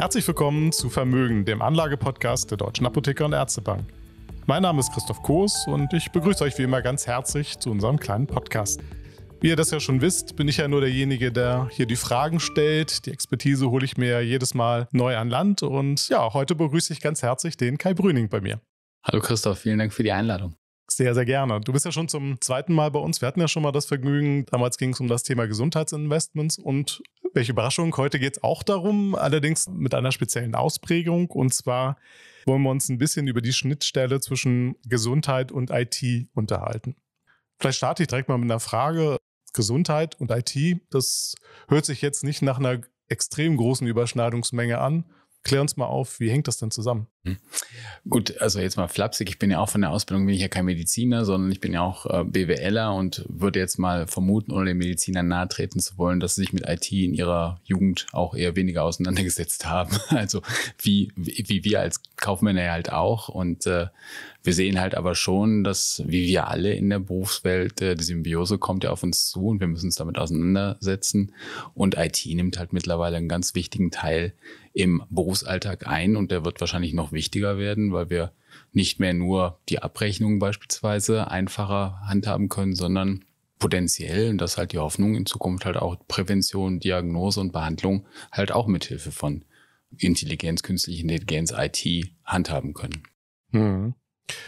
Herzlich willkommen zu Vermögen, dem Anlagepodcast der Deutschen Apotheker und Ärztebank. Mein Name ist Christoph Koos und ich begrüße euch wie immer ganz herzlich zu unserem kleinen Podcast. Wie ihr das ja schon wisst, bin ich ja nur derjenige, der hier die Fragen stellt. Die Expertise hole ich mir jedes Mal neu an Land. Und ja, heute begrüße ich ganz herzlich den Kai Brüning bei mir. Hallo Christoph, vielen Dank für die Einladung. Sehr, sehr gerne. Du bist ja schon zum zweiten Mal bei uns. Wir hatten ja schon mal das Vergnügen. Damals ging es um das Thema Gesundheitsinvestments und welche Überraschung, heute geht es auch darum, allerdings mit einer speziellen Ausprägung. Und zwar wollen wir uns ein bisschen über die Schnittstelle zwischen Gesundheit und IT unterhalten. Vielleicht starte ich direkt mal mit einer Frage. Gesundheit und IT, das hört sich jetzt nicht nach einer extrem großen Überschneidungsmenge an. Klär uns mal auf, wie hängt das denn zusammen? Hm? Gut, also jetzt mal flapsig. Ich bin ja auch von der Ausbildung, bin ich ja kein Mediziner, sondern ich bin ja auch äh, BWLer und würde jetzt mal vermuten, ohne den Medizinern nahe treten zu wollen, dass sie sich mit IT in ihrer Jugend auch eher weniger auseinandergesetzt haben. Also wie, wie, wie wir als Kaufmänner ja halt auch. Und äh, wir sehen halt aber schon, dass wie wir alle in der Berufswelt, äh, die Symbiose kommt ja auf uns zu und wir müssen uns damit auseinandersetzen. Und IT nimmt halt mittlerweile einen ganz wichtigen Teil im Berufsalltag ein und der wird wahrscheinlich noch noch wichtiger werden, weil wir nicht mehr nur die Abrechnung beispielsweise einfacher handhaben können, sondern potenziell, und das ist halt die Hoffnung, in Zukunft halt auch Prävention, Diagnose und Behandlung halt auch mithilfe von Intelligenz, künstliche Intelligenz, IT handhaben können. Hm.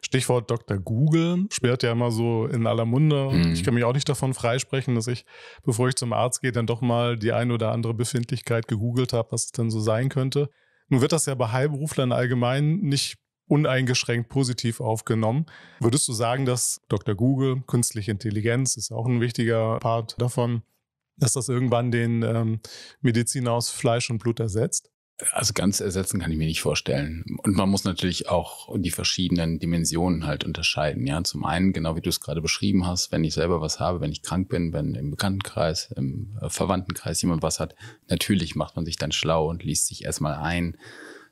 Stichwort Dr. Google sperrt ja immer so in aller Munde. Mhm. Ich kann mich auch nicht davon freisprechen, dass ich, bevor ich zum Arzt gehe, dann doch mal die ein oder andere Befindlichkeit gegoogelt habe, was es denn so sein könnte. Nun wird das ja bei Heilberuflern allgemein nicht uneingeschränkt positiv aufgenommen. Würdest du sagen, dass Dr. Google, künstliche Intelligenz ist auch ein wichtiger Part davon, dass das irgendwann den ähm, Mediziner aus Fleisch und Blut ersetzt? Also ganz ersetzen kann ich mir nicht vorstellen. Und man muss natürlich auch die verschiedenen Dimensionen halt unterscheiden. Ja, zum einen, genau wie du es gerade beschrieben hast, wenn ich selber was habe, wenn ich krank bin, wenn im Bekanntenkreis, im äh, Verwandtenkreis jemand was hat, natürlich macht man sich dann schlau und liest sich erstmal ein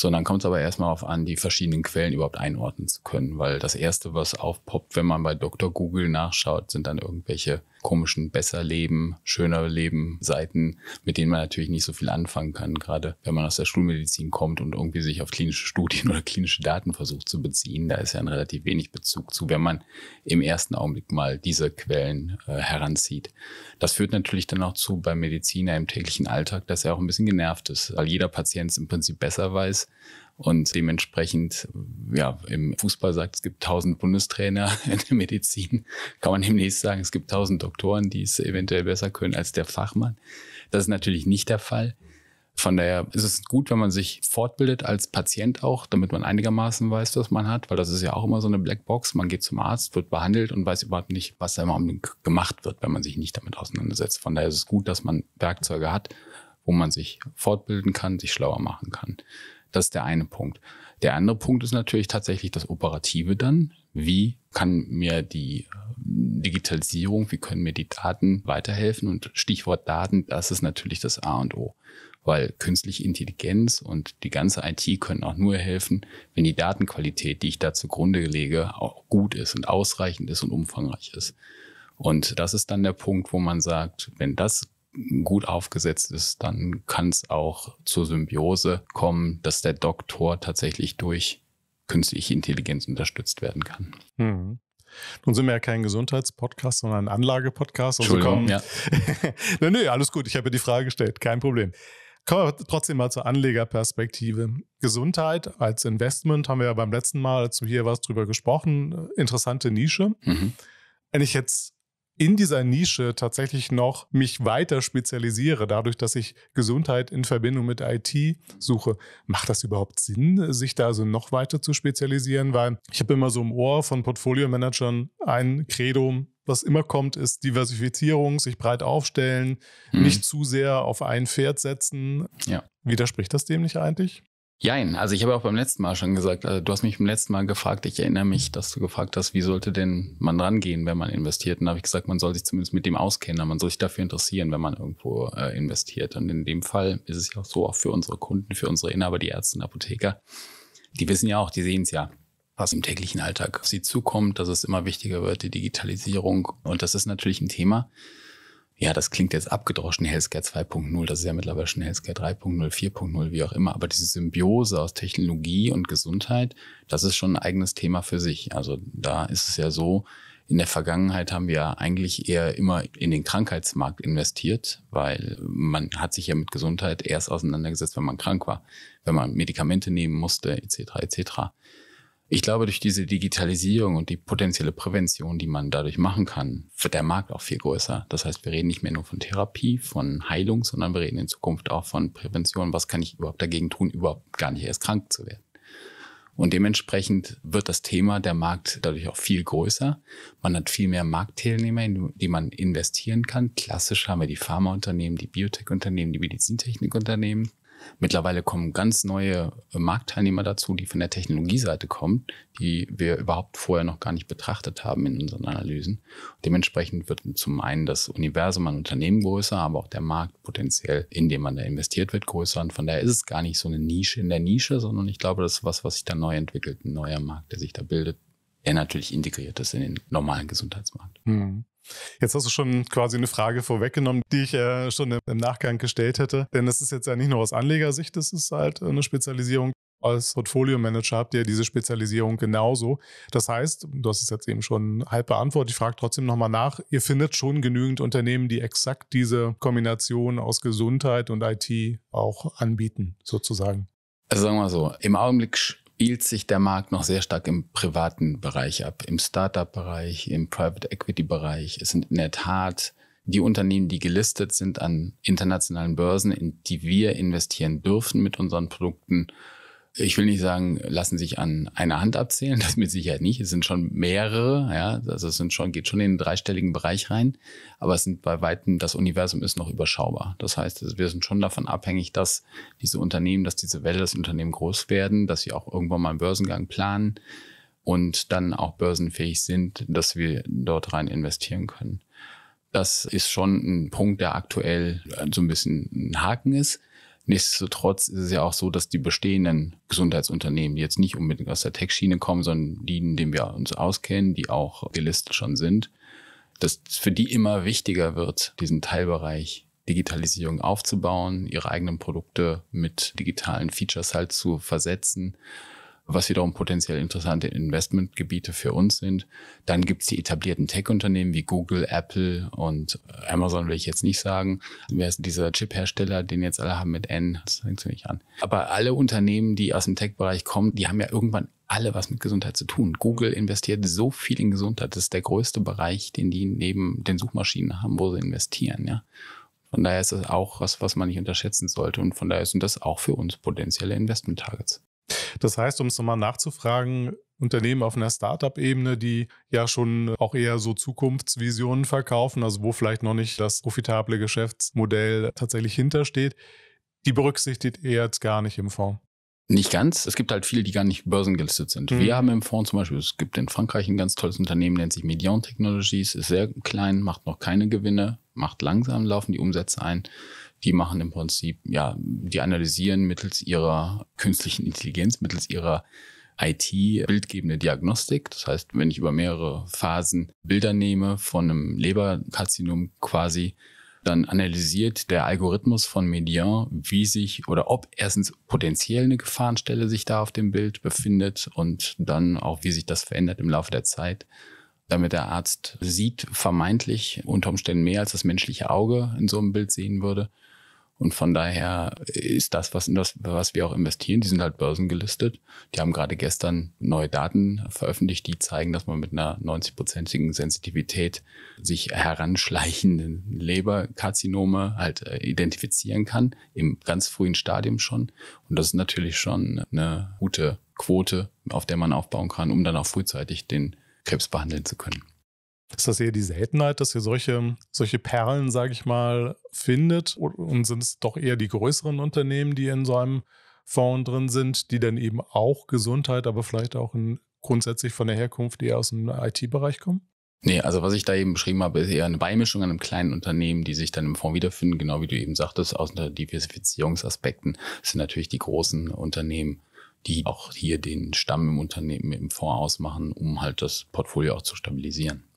so, sondern kommt es aber erstmal auf an, die verschiedenen Quellen überhaupt einordnen zu können, weil das Erste, was aufpoppt, wenn man bei Dr. Google nachschaut, sind dann irgendwelche komischen besser leben, schöner leben Seiten, mit denen man natürlich nicht so viel anfangen kann, gerade wenn man aus der Schulmedizin kommt und irgendwie sich auf klinische Studien oder klinische Daten versucht zu beziehen, da ist ja ein relativ wenig Bezug zu, wenn man im ersten Augenblick mal diese Quellen äh, heranzieht. Das führt natürlich dann auch zu beim Mediziner im täglichen Alltag, dass er auch ein bisschen genervt ist, weil jeder Patient im Prinzip besser weiß, und dementsprechend, ja, im Fußball sagt, es gibt tausend Bundestrainer, in der Medizin kann man demnächst sagen, es gibt tausend Doktoren, die es eventuell besser können als der Fachmann. Das ist natürlich nicht der Fall. Von daher ist es gut, wenn man sich fortbildet als Patient auch, damit man einigermaßen weiß, was man hat, weil das ist ja auch immer so eine Blackbox. Man geht zum Arzt, wird behandelt und weiß überhaupt nicht, was da immer gemacht wird, wenn man sich nicht damit auseinandersetzt. Von daher ist es gut, dass man Werkzeuge hat, wo man sich fortbilden kann, sich schlauer machen kann. Das ist der eine Punkt. Der andere Punkt ist natürlich tatsächlich das Operative dann. Wie kann mir die äh, Digitalisierung, wie können mir die Daten weiterhelfen? Und Stichwort Daten, das ist natürlich das A und O, weil künstliche Intelligenz und die ganze IT können auch nur helfen, wenn die Datenqualität, die ich da zugrunde lege, auch gut ist und ausreichend ist und umfangreich ist. Und das ist dann der Punkt, wo man sagt, wenn das gut aufgesetzt ist, dann kann es auch zur Symbiose kommen, dass der Doktor tatsächlich durch künstliche Intelligenz unterstützt werden kann. Mhm. Nun sind wir ja kein Gesundheitspodcast, sondern ein Anlagepodcast. Also kommen, ja. nö, nö, alles gut. Ich habe ja die Frage gestellt. Kein Problem. Kommen wir trotzdem mal zur Anlegerperspektive. Gesundheit als Investment haben wir ja beim letzten Mal, als du hier warst, drüber gesprochen. Interessante Nische. Mhm. Wenn ich jetzt in dieser Nische tatsächlich noch mich weiter spezialisiere, dadurch, dass ich Gesundheit in Verbindung mit IT suche. Macht das überhaupt Sinn, sich da also noch weiter zu spezialisieren? Weil ich habe immer so im Ohr von Portfolio-Managern ein Credo, was immer kommt, ist Diversifizierung, sich breit aufstellen, mhm. nicht zu sehr auf ein Pferd setzen. Ja. Widerspricht das dem nicht eigentlich? Jein, also ich habe auch beim letzten Mal schon gesagt, also du hast mich beim letzten Mal gefragt, ich erinnere mich, dass du gefragt hast, wie sollte denn man rangehen, wenn man investiert? Und da habe ich gesagt, man soll sich zumindest mit dem auskennen, man soll sich dafür interessieren, wenn man irgendwo äh, investiert. Und in dem Fall ist es ja auch so, auch für unsere Kunden, für unsere Inhaber, die Ärzte und Apotheker, die wissen ja auch, die sehen es ja was im täglichen Alltag auf sie zukommt, dass es immer wichtiger wird, die Digitalisierung. Und das ist natürlich ein Thema, ja, das klingt jetzt abgedroschen, Healthcare 2.0, das ist ja mittlerweile schon Healthcare 3.0, 4.0, wie auch immer, aber diese Symbiose aus Technologie und Gesundheit, das ist schon ein eigenes Thema für sich. Also da ist es ja so, in der Vergangenheit haben wir eigentlich eher immer in den Krankheitsmarkt investiert, weil man hat sich ja mit Gesundheit erst auseinandergesetzt, wenn man krank war, wenn man Medikamente nehmen musste, etc. etc. Ich glaube, durch diese Digitalisierung und die potenzielle Prävention, die man dadurch machen kann, wird der Markt auch viel größer. Das heißt, wir reden nicht mehr nur von Therapie, von Heilung, sondern wir reden in Zukunft auch von Prävention. Was kann ich überhaupt dagegen tun, überhaupt gar nicht erst krank zu werden? Und dementsprechend wird das Thema der Markt dadurch auch viel größer. Man hat viel mehr Marktteilnehmer, in die man investieren kann. Klassisch haben wir die Pharmaunternehmen, die Biotech-Unternehmen, die Medizintechnikunternehmen. Mittlerweile kommen ganz neue äh, Marktteilnehmer dazu, die von der Technologieseite kommen, die wir überhaupt vorher noch gar nicht betrachtet haben in unseren Analysen. Dementsprechend wird zum einen das Universum an Unternehmen größer, aber auch der Markt potenziell, in dem man da investiert wird, größer. Und von daher ist es gar nicht so eine Nische in der Nische, sondern ich glaube, das ist was, was sich da neu entwickelt, ein neuer Markt, der sich da bildet, der natürlich integriert ist in den normalen Gesundheitsmarkt. Mhm. Jetzt hast du schon quasi eine Frage vorweggenommen, die ich ja äh, schon im Nachgang gestellt hätte. Denn das ist jetzt ja nicht nur aus Anlegersicht, das ist halt eine Spezialisierung. Als Portfolio-Manager habt ihr diese Spezialisierung genauso. Das heißt, du hast es jetzt eben schon halb beantwortet, ich frage trotzdem nochmal nach, ihr findet schon genügend Unternehmen, die exakt diese Kombination aus Gesundheit und IT auch anbieten, sozusagen. Also sagen wir mal so, im Augenblick spielt sich der Markt noch sehr stark im privaten Bereich ab, im Startup-Bereich, im Private Equity-Bereich. Es sind in der Tat die Unternehmen, die gelistet sind an internationalen Börsen, in die wir investieren dürfen mit unseren Produkten, ich will nicht sagen, lassen sich an einer Hand abzählen, das mit Sicherheit nicht. Es sind schon mehrere, ja, also es sind schon, geht schon in den dreistelligen Bereich rein, aber es sind bei weitem, das Universum ist noch überschaubar. Das heißt, also wir sind schon davon abhängig, dass diese Unternehmen, dass diese Welle, das Unternehmen groß werden, dass sie auch irgendwann mal einen Börsengang planen und dann auch börsenfähig sind, dass wir dort rein investieren können. Das ist schon ein Punkt, der aktuell so ein bisschen ein Haken ist. Nichtsdestotrotz ist es ja auch so, dass die bestehenden Gesundheitsunternehmen, die jetzt nicht unbedingt aus der Tech-Schiene kommen, sondern die, in denen wir uns auskennen, die auch gelistet schon sind, dass für die immer wichtiger wird, diesen Teilbereich Digitalisierung aufzubauen, ihre eigenen Produkte mit digitalen Features halt zu versetzen was wiederum potenziell interessante Investmentgebiete für uns sind. Dann gibt's die etablierten Tech-Unternehmen wie Google, Apple und Amazon will ich jetzt nicht sagen. Wer ist dieser Chip-Hersteller, den jetzt alle haben mit N? Das fängt sie nicht an. Aber alle Unternehmen, die aus dem Tech-Bereich kommen, die haben ja irgendwann alle was mit Gesundheit zu tun. Google investiert so viel in Gesundheit. Das ist der größte Bereich, den die neben den Suchmaschinen haben, wo sie investieren, ja. Von daher ist das auch was, was man nicht unterschätzen sollte. Und von daher sind das auch für uns potenzielle Investment-Targets. Das heißt, um es nochmal nachzufragen, Unternehmen auf einer Startup-Ebene, die ja schon auch eher so Zukunftsvisionen verkaufen, also wo vielleicht noch nicht das profitable Geschäftsmodell tatsächlich hintersteht, die berücksichtigt ihr jetzt gar nicht im Fonds. Nicht ganz. Es gibt halt viele, die gar nicht börsengelistet sind. Mhm. Wir haben im Fonds zum Beispiel, es gibt in Frankreich ein ganz tolles Unternehmen, nennt sich Medion Technologies, ist sehr klein, macht noch keine Gewinne, macht langsam, laufen die Umsätze ein. Die machen im Prinzip, ja, die analysieren mittels ihrer künstlichen Intelligenz, mittels ihrer IT bildgebende Diagnostik. Das heißt, wenn ich über mehrere Phasen Bilder nehme von einem Leberkarzinom quasi, dann analysiert der Algorithmus von Median, wie sich oder ob erstens potenziell eine Gefahrenstelle sich da auf dem Bild befindet und dann auch, wie sich das verändert im Laufe der Zeit, damit der Arzt sieht, vermeintlich unter Umständen mehr als das menschliche Auge in so einem Bild sehen würde und von daher ist das, was, das, was wir auch investieren, die sind halt börsengelistet. Die haben gerade gestern neue Daten veröffentlicht, die zeigen, dass man mit einer 90-prozentigen Sensitivität sich heranschleichenden Leberkarzinome halt äh, identifizieren kann, im ganz frühen Stadium schon. Und das ist natürlich schon eine gute Quote, auf der man aufbauen kann, um dann auch frühzeitig den Krebs behandeln zu können. Ist das eher die Seltenheit, dass ihr solche, solche Perlen, sage ich mal, findet? Und sind es doch eher die größeren Unternehmen, die in so einem Fonds drin sind, die dann eben auch Gesundheit, aber vielleicht auch in, grundsätzlich von der Herkunft eher aus dem IT-Bereich kommen? Nee, also was ich da eben beschrieben habe, ist eher eine Beimischung an einem kleinen Unternehmen, die sich dann im Fonds wiederfinden, genau wie du eben sagtest, aus den Diversifizierungsaspekten sind natürlich die großen Unternehmen, die auch hier den Stamm im Unternehmen im Fonds ausmachen, um halt das Portfolio auch zu stabilisieren.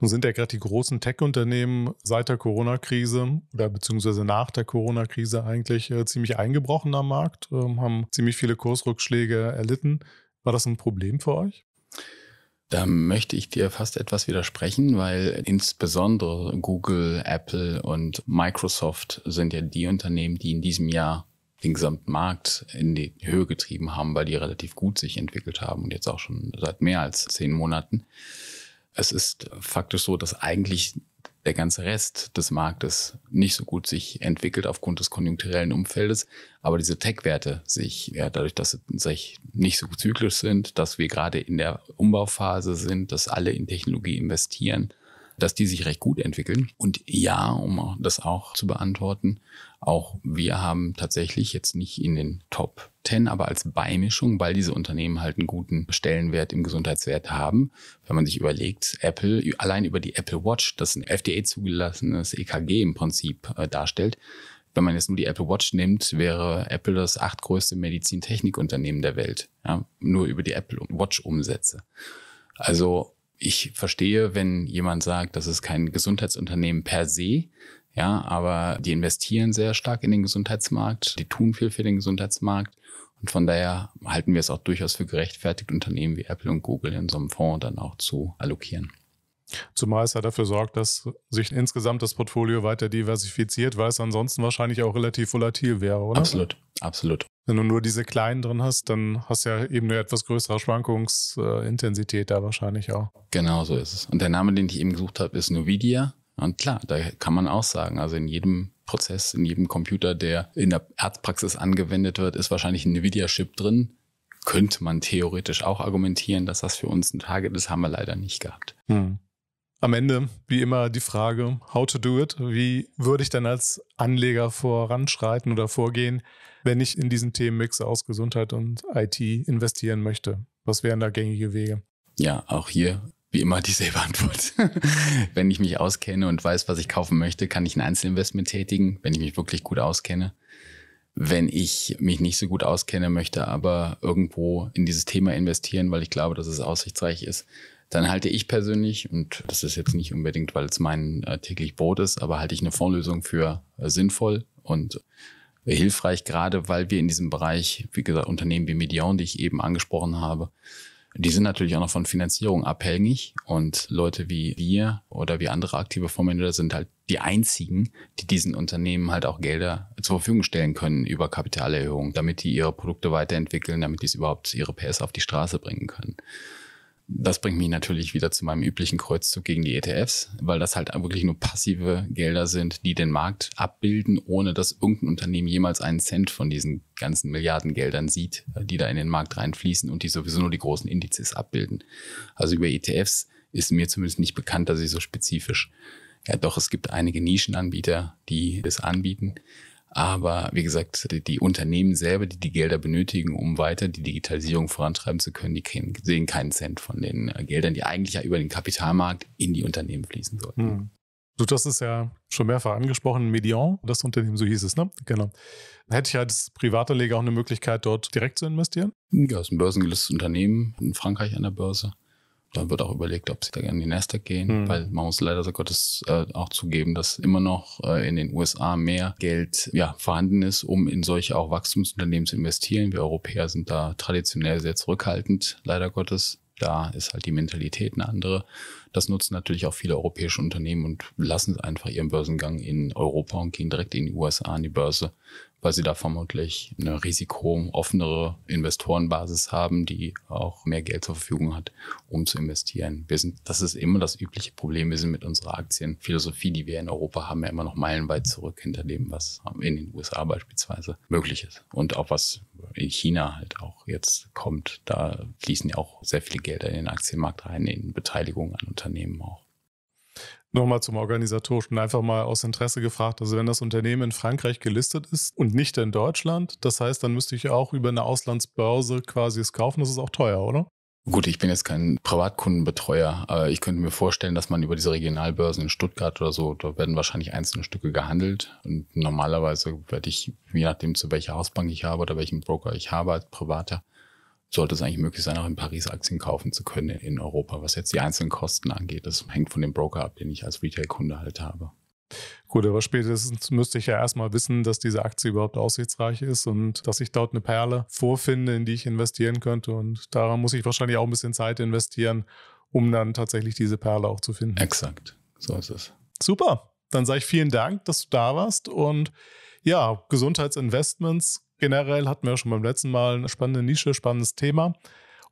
Nun sind ja gerade die großen Tech-Unternehmen seit der Corona-Krise oder beziehungsweise nach der Corona-Krise eigentlich äh, ziemlich eingebrochen am Markt, äh, haben ziemlich viele Kursrückschläge erlitten. War das ein Problem für euch? Da möchte ich dir fast etwas widersprechen, weil insbesondere Google, Apple und Microsoft sind ja die Unternehmen, die in diesem Jahr den gesamten Markt in die Höhe getrieben haben, weil die relativ gut sich entwickelt haben und jetzt auch schon seit mehr als zehn Monaten es ist faktisch so, dass eigentlich der ganze Rest des Marktes nicht so gut sich entwickelt aufgrund des konjunkturellen Umfeldes, aber diese Tech-Werte sich, ja, dadurch, dass sie nicht so zyklisch sind, dass wir gerade in der Umbauphase sind, dass alle in Technologie investieren, dass die sich recht gut entwickeln. Und ja, um das auch zu beantworten, auch wir haben tatsächlich jetzt nicht in den Top 10, aber als Beimischung, weil diese Unternehmen halt einen guten Stellenwert im Gesundheitswert haben. Wenn man sich überlegt, Apple, allein über die Apple Watch, das ein FDA zugelassenes EKG im Prinzip äh, darstellt, wenn man jetzt nur die Apple Watch nimmt, wäre Apple das achtgrößte Medizintechnikunternehmen der Welt. Ja, nur über die Apple Watch Umsätze. Also ich verstehe, wenn jemand sagt, das ist kein Gesundheitsunternehmen per se, ja, aber die investieren sehr stark in den Gesundheitsmarkt, die tun viel für den Gesundheitsmarkt und von daher halten wir es auch durchaus für gerechtfertigt, Unternehmen wie Apple und Google in so einem Fonds dann auch zu allokieren. Zumal es ja dafür sorgt, dass sich insgesamt das Portfolio weiter diversifiziert, weil es ansonsten wahrscheinlich auch relativ volatil wäre, oder? Absolut, absolut. Wenn du nur diese kleinen drin hast, dann hast du ja eben eine etwas größere Schwankungsintensität da wahrscheinlich auch. Genau so ist es. Und der Name, den ich eben gesucht habe, ist Nvidia. Und klar, da kann man auch sagen, also in jedem Prozess, in jedem Computer, der in der Arztpraxis angewendet wird, ist wahrscheinlich ein Nvidia-Chip drin. Könnte man theoretisch auch argumentieren, dass das für uns ein Target ist, haben wir leider nicht gehabt. Hm. Am Ende, wie immer, die Frage, how to do it? Wie würde ich denn als Anleger voranschreiten oder vorgehen? wenn ich in diesen Themenmix aus Gesundheit und IT investieren möchte? Was wären da gängige Wege? Ja, auch hier wie immer dieselbe Antwort. wenn ich mich auskenne und weiß, was ich kaufen möchte, kann ich ein Einzelinvestment tätigen, wenn ich mich wirklich gut auskenne. Wenn ich mich nicht so gut auskenne, möchte aber irgendwo in dieses Thema investieren, weil ich glaube, dass es aussichtsreich ist, dann halte ich persönlich, und das ist jetzt nicht unbedingt, weil es mein äh, täglich Brot ist, aber halte ich eine Fondslösung für äh, sinnvoll und hilfreich, gerade weil wir in diesem Bereich, wie gesagt, Unternehmen wie Medion, die ich eben angesprochen habe, die sind natürlich auch noch von Finanzierung abhängig und Leute wie wir oder wie andere aktive Fondsmanager sind halt die einzigen, die diesen Unternehmen halt auch Gelder zur Verfügung stellen können über Kapitalerhöhungen, damit die ihre Produkte weiterentwickeln, damit die es überhaupt ihre PS auf die Straße bringen können. Das bringt mich natürlich wieder zu meinem üblichen Kreuzzug gegen die ETFs, weil das halt wirklich nur passive Gelder sind, die den Markt abbilden, ohne dass irgendein Unternehmen jemals einen Cent von diesen ganzen Milliardengeldern sieht, äh, die da in den Markt reinfließen und die sowieso nur die großen Indizes abbilden. Also über ETFs ist mir zumindest nicht bekannt, dass sie so spezifisch. Ja, doch, es gibt einige Nischenanbieter, die das anbieten. Aber wie gesagt, die, die Unternehmen selber, die die Gelder benötigen, um weiter die Digitalisierung vorantreiben zu können, die kennen, sehen keinen Cent von den äh, Geldern, die eigentlich ja über den Kapitalmarkt in die Unternehmen fließen sollten. Hm. Du, das ist ja schon mehrfach angesprochen, Median, das Unternehmen, so hieß es, ne? Genau. Hätte ich als Privatanleger auch eine Möglichkeit, dort direkt zu investieren? Ja, es ist ein börsengelöstes Unternehmen in Frankreich an der Börse dann wird auch überlegt, ob sie da gerne in die Nasdaq gehen, mhm. weil man muss leider so Gottes äh, auch zugeben, dass immer noch äh, in den USA mehr Geld ja, vorhanden ist, um in solche auch Wachstumsunternehmen zu investieren. Wir Europäer sind da traditionell sehr zurückhaltend, leider Gottes. Da ist halt die Mentalität eine andere. Das nutzen natürlich auch viele europäische Unternehmen und lassen einfach ihren Börsengang in Europa und gehen direkt in die USA an die Börse, weil sie da vermutlich eine risikooffenere Investorenbasis haben, die auch mehr Geld zur Verfügung hat, um zu investieren. Wir sind, das ist immer das übliche Problem. Wir sind mit unserer Aktienphilosophie, die wir in Europa haben, ja immer noch meilenweit zurück hinter dem, was in den USA beispielsweise möglich ist. Und auch was in China halt auch jetzt kommt. Da fließen ja auch sehr viele Gelder in den Aktienmarkt rein, in Beteiligungen an Unternehmen. Unternehmen auch. Nochmal zum Organisatorischen, einfach mal aus Interesse gefragt. Also, wenn das Unternehmen in Frankreich gelistet ist und nicht in Deutschland, das heißt, dann müsste ich auch über eine Auslandsbörse quasi es kaufen. Das ist auch teuer, oder? Gut, ich bin jetzt kein Privatkundenbetreuer. Aber ich könnte mir vorstellen, dass man über diese Regionalbörsen in Stuttgart oder so, da werden wahrscheinlich einzelne Stücke gehandelt. Und normalerweise werde ich, je nachdem, zu welcher Hausbank ich habe oder welchen Broker ich habe als Privater, sollte es eigentlich möglich sein, auch in Paris Aktien kaufen zu können in Europa. Was jetzt die einzelnen Kosten angeht, das hängt von dem Broker ab, den ich als Retail-Kunde halt habe. Gut, aber spätestens müsste ich ja erstmal wissen, dass diese Aktie überhaupt aussichtsreich ist und dass ich dort eine Perle vorfinde, in die ich investieren könnte. Und daran muss ich wahrscheinlich auch ein bisschen Zeit investieren, um dann tatsächlich diese Perle auch zu finden. Exakt, so ist es. Super, dann sage ich vielen Dank, dass du da warst und ja, Gesundheitsinvestments generell hatten wir ja schon beim letzten Mal eine spannende Nische, spannendes Thema.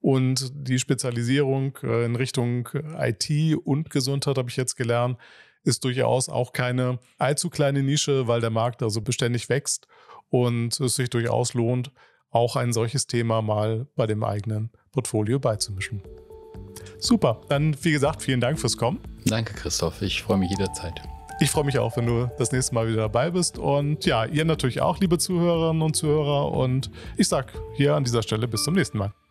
Und die Spezialisierung äh, in Richtung äh, IT und Gesundheit, habe ich jetzt gelernt, ist durchaus auch keine allzu kleine Nische, weil der Markt also beständig wächst und es sich durchaus lohnt, auch ein solches Thema mal bei dem eigenen Portfolio beizumischen. Super, dann wie gesagt, vielen Dank fürs Kommen. Danke, Christoph. Ich freue mich jederzeit. Ich freue mich auch, wenn du das nächste Mal wieder dabei bist. Und ja, ihr natürlich auch, liebe Zuhörerinnen und Zuhörer. Und ich sage hier an dieser Stelle bis zum nächsten Mal.